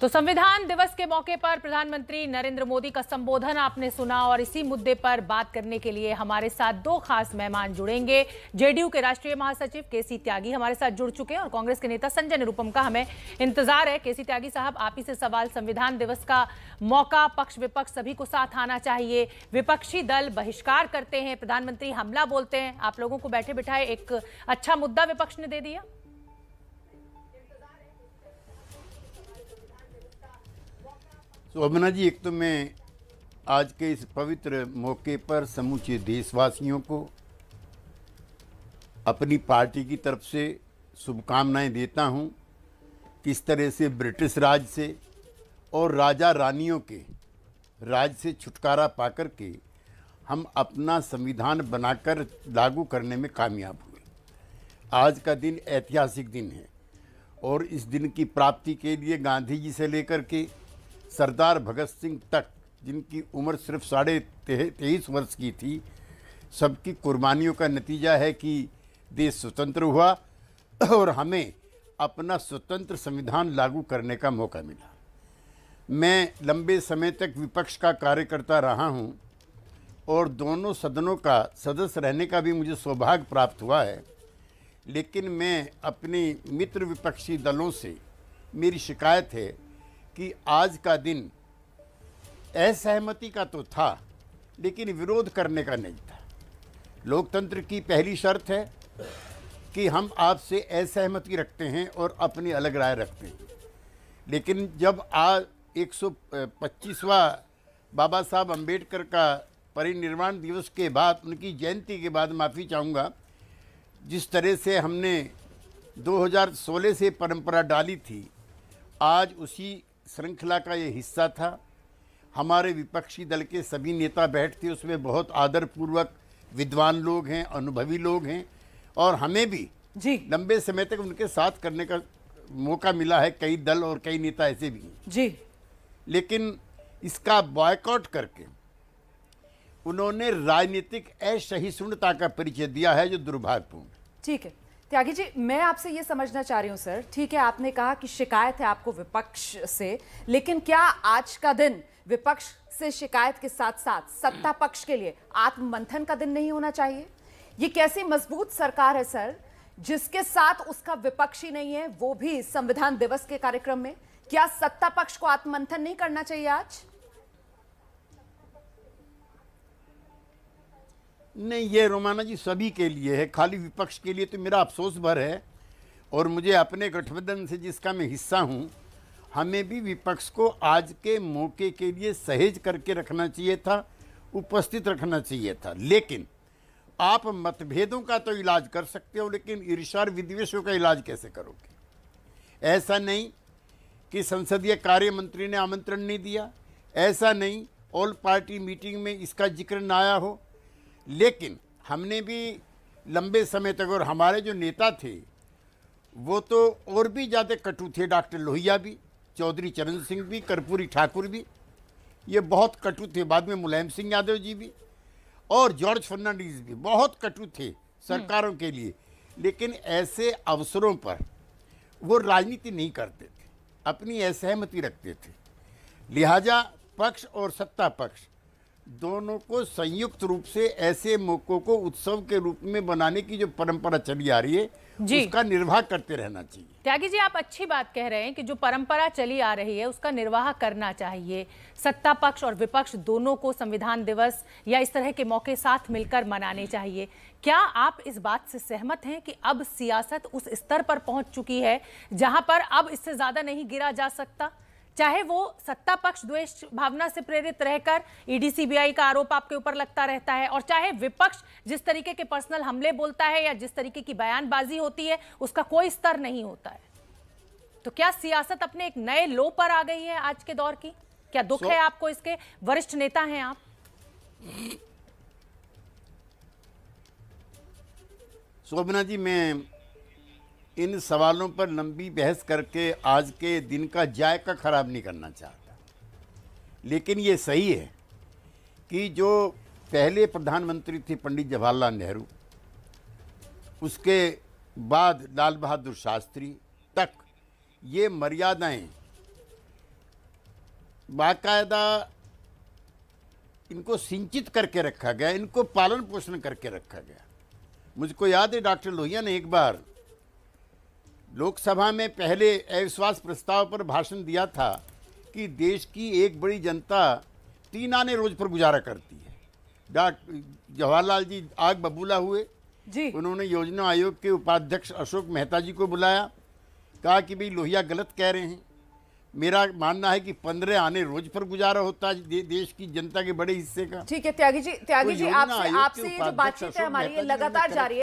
तो संविधान दिवस के मौके पर प्रधानमंत्री नरेंद्र मोदी का संबोधन आपने सुना और इसी मुद्दे पर बात करने के लिए हमारे साथ दो खास मेहमान जुड़ेंगे जेडीयू के राष्ट्रीय महासचिव के सी त्यागी हमारे साथ जुड़ चुके हैं और कांग्रेस के नेता संजय निरुपम का हमें इंतजार है के सी त्यागी साहब आप ही से सवाल संविधान दिवस का मौका पक्ष विपक्ष सभी को साथ आना चाहिए विपक्षी दल बहिष्कार करते हैं प्रधानमंत्री हमला बोलते हैं आप लोगों को बैठे बिठाए एक अच्छा मुद्दा विपक्ष ने दे दिया शोभना जी एक तो मैं आज के इस पवित्र मौके पर समूचे देशवासियों को अपनी पार्टी की तरफ से शुभकामनाएं देता हूं किस तरह से ब्रिटिश राज से और राजा रानियों के राज से छुटकारा पाकर के हम अपना संविधान बनाकर लागू करने में कामयाब हुए आज का दिन ऐतिहासिक दिन है और इस दिन की प्राप्ति के लिए गांधी जी से लेकर के सरदार भगत सिंह तक जिनकी उम्र सिर्फ साढ़े तेईस वर्ष की थी सबकी कुर्बानियों का नतीजा है कि देश स्वतंत्र हुआ और हमें अपना स्वतंत्र संविधान लागू करने का मौका मिला मैं लंबे समय तक विपक्ष का कार्यकर्ता रहा हूं और दोनों सदनों का सदस्य रहने का भी मुझे सौभाग्य प्राप्त हुआ है लेकिन मैं अपने मित्र विपक्षी दलों से मेरी शिकायत है कि आज का दिन असहमति का तो था लेकिन विरोध करने का नहीं था लोकतंत्र की पहली शर्त है कि हम आपसे असहमति रखते हैं और अपनी अलग राय रखते हैं लेकिन जब आज एक सौ बाबा साहब अंबेडकर का परिनिर्वाण दिवस के बाद उनकी जयंती के बाद माफ़ी चाहूँगा जिस तरह से हमने 2016 से परंपरा डाली थी आज उसी श्रृंखला का ये हिस्सा था हमारे विपक्षी दल के सभी नेता बैठते उसमें बहुत आदरपूर्वक विद्वान लोग हैं अनुभवी लोग हैं और हमें भी जी लंबे समय तक उनके साथ करने का मौका मिला है कई दल और कई नेता ऐसे भी हैं जी लेकिन इसका बॉयकॉट करके उन्होंने राजनीतिक असहिष्णुता का परिचय दिया है जो दुर्भाग्यपूर्ण ठीक है त्यागी जी मैं आपसे ये समझना चाह रही हूँ सर ठीक है आपने कहा कि शिकायत है आपको विपक्ष से लेकिन क्या आज का दिन विपक्ष से शिकायत के साथ साथ सत्ता पक्ष के लिए आत्ममंथन का दिन नहीं होना चाहिए ये कैसी मजबूत सरकार है सर जिसके साथ उसका विपक्ष ही नहीं है वो भी संविधान दिवस के कार्यक्रम में क्या सत्ता पक्ष को आत्ममंथन नहीं करना चाहिए आज नहीं ये रोमाना जी सभी के लिए है खाली विपक्ष के लिए तो मेरा अफसोस भर है और मुझे अपने गठबंधन से जिसका मैं हिस्सा हूँ हमें भी विपक्ष को आज के मौके के लिए सहेज करके रखना चाहिए था उपस्थित रखना चाहिए था लेकिन आप मतभेदों का तो इलाज कर सकते हो लेकिन ईर्षार विद्वेषों का इलाज कैसे करोगे ऐसा नहीं कि संसदीय कार्य मंत्री ने आमंत्रण नहीं दिया ऐसा नहीं ऑल पार्टी मीटिंग में इसका जिक्र ना आया हो लेकिन हमने भी लंबे समय तक और हमारे जो नेता थे वो तो और भी ज़्यादा कटु थे डॉक्टर लोहिया भी चौधरी चरण सिंह भी कर्पूरी ठाकुर भी ये बहुत कटु थे बाद में मुलायम सिंह यादव जी भी और जॉर्ज फर्नांडीज भी बहुत कटु थे सरकारों के लिए लेकिन ऐसे अवसरों पर वो राजनीति नहीं करते थे अपनी असहमति रखते थे लिहाजा पक्ष और सत्ता पक्ष दोनों को संयुक्त रूप से ऐसे मौकों को उत्सव के रूप में बनाने की जो परंपरा चली आ रही है जी। उसका निर्वाह करते रहना चाहिए त्यागी जी आप अच्छी बात कह रहे हैं कि जो परंपरा चली आ रही है उसका निर्वाह करना चाहिए सत्ता पक्ष और विपक्ष दोनों को संविधान दिवस या इस तरह के मौके साथ मिलकर मनाने चाहिए क्या आप इस बात से सहमत हैं कि अब सियासत उस स्तर पर पहुंच चुकी है जहां पर अब इससे ज्यादा नहीं गिरा जा सकता चाहे वो सत्ता पक्ष द्वेष भावना से प्रेरित रहकर ईडी e सीबीआई का आरोप आपके ऊपर लगता रहता है और चाहे विपक्ष जिस तरीके के पर्सनल हमले बोलता है या जिस तरीके की बयानबाजी होती है उसका कोई स्तर नहीं होता है तो क्या सियासत अपने एक नए लो पर आ गई है आज के दौर की क्या दुख so, है आपको इसके वरिष्ठ नेता हैं आप शोभना जी मैं इन सवालों पर लंबी बहस करके आज के दिन का जायका ख़राब नहीं करना चाहता लेकिन ये सही है कि जो पहले प्रधानमंत्री थे पंडित जवाहरलाल नेहरू उसके बाद लाल बहादुर शास्त्री तक ये मर्यादाएं बाकायदा इनको सिंचित करके रखा गया इनको पालन पोषण करके रखा गया मुझको याद है डॉक्टर लोहिया ने एक बार लोकसभा में पहले अविश्वास प्रस्ताव पर भाषण दिया था कि देश की एक बड़ी जनता तीन आने रोज पर गुजारा करती है डॉक्टर जवाहरलाल जी आग बबूला हुए जी उन्होंने योजना आयोग के उपाध्यक्ष अशोक मेहता जी को बुलाया कहा कि भाई लोहिया गलत कह रहे हैं मेरा मानना है कि पंद्रह आने रोज पर गुजारा होता है दे, देश की जनता के बड़े हिस्से का ठीक है त्यागी जी त्यागी तो जी आपसे आपसे ये जो बातचीत है हमारी लगातार जारी है